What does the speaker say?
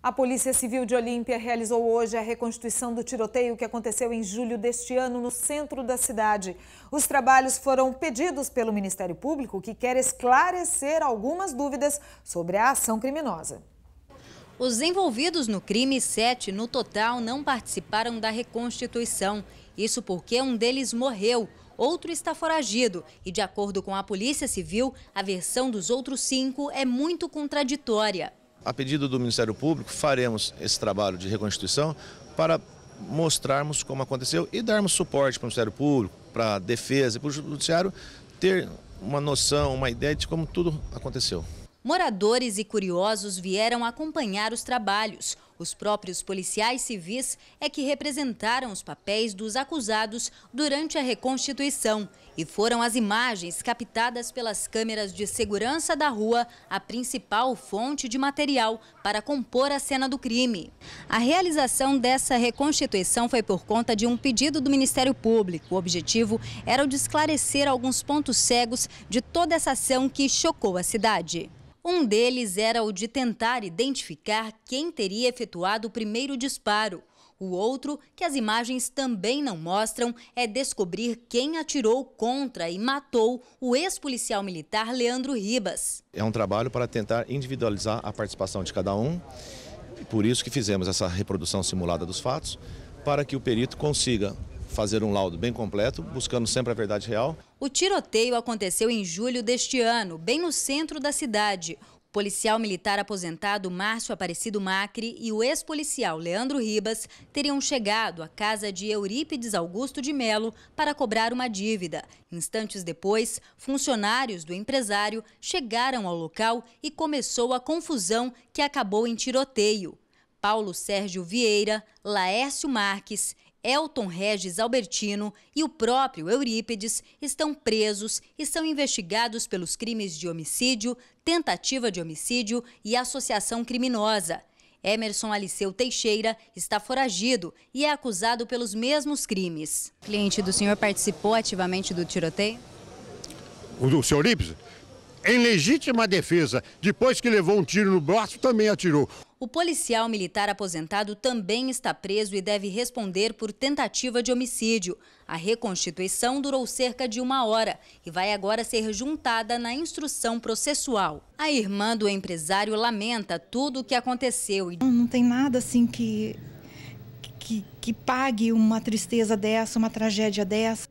A Polícia Civil de Olímpia realizou hoje a reconstituição do tiroteio que aconteceu em julho deste ano no centro da cidade. Os trabalhos foram pedidos pelo Ministério Público, que quer esclarecer algumas dúvidas sobre a ação criminosa. Os envolvidos no crime, sete no total, não participaram da reconstituição. Isso porque um deles morreu, outro está foragido e, de acordo com a Polícia Civil, a versão dos outros cinco é muito contraditória. A pedido do Ministério Público, faremos esse trabalho de reconstituição para mostrarmos como aconteceu e darmos suporte para o Ministério Público, para a defesa e para o Judiciário ter uma noção, uma ideia de como tudo aconteceu. Moradores e curiosos vieram acompanhar os trabalhos. Os próprios policiais civis é que representaram os papéis dos acusados durante a reconstituição e foram as imagens captadas pelas câmeras de segurança da rua a principal fonte de material para compor a cena do crime. A realização dessa reconstituição foi por conta de um pedido do Ministério Público. O objetivo era o de esclarecer alguns pontos cegos de toda essa ação que chocou a cidade. Um deles era o de tentar identificar quem teria efetuado o primeiro disparo. O outro, que as imagens também não mostram, é descobrir quem atirou contra e matou o ex-policial militar Leandro Ribas. É um trabalho para tentar individualizar a participação de cada um. Por isso que fizemos essa reprodução simulada dos fatos, para que o perito consiga fazer um laudo bem completo, buscando sempre a verdade real. O tiroteio aconteceu em julho deste ano, bem no centro da cidade. O policial militar aposentado Márcio Aparecido Macri e o ex-policial Leandro Ribas teriam chegado à casa de Eurípides Augusto de Melo para cobrar uma dívida. Instantes depois, funcionários do empresário chegaram ao local e começou a confusão que acabou em tiroteio. Paulo Sérgio Vieira, Laércio Marques Elton Regis Albertino e o próprio Eurípides estão presos e são investigados pelos crimes de homicídio, tentativa de homicídio e associação criminosa. Emerson Aliceu Teixeira está foragido e é acusado pelos mesmos crimes. O cliente do senhor participou ativamente do tiroteio? O senhor Eurípides? Em legítima defesa, depois que levou um tiro no braço, também atirou. O policial militar aposentado também está preso e deve responder por tentativa de homicídio. A reconstituição durou cerca de uma hora e vai agora ser juntada na instrução processual. A irmã do empresário lamenta tudo o que aconteceu. Não, não tem nada assim que, que, que pague uma tristeza dessa, uma tragédia dessa.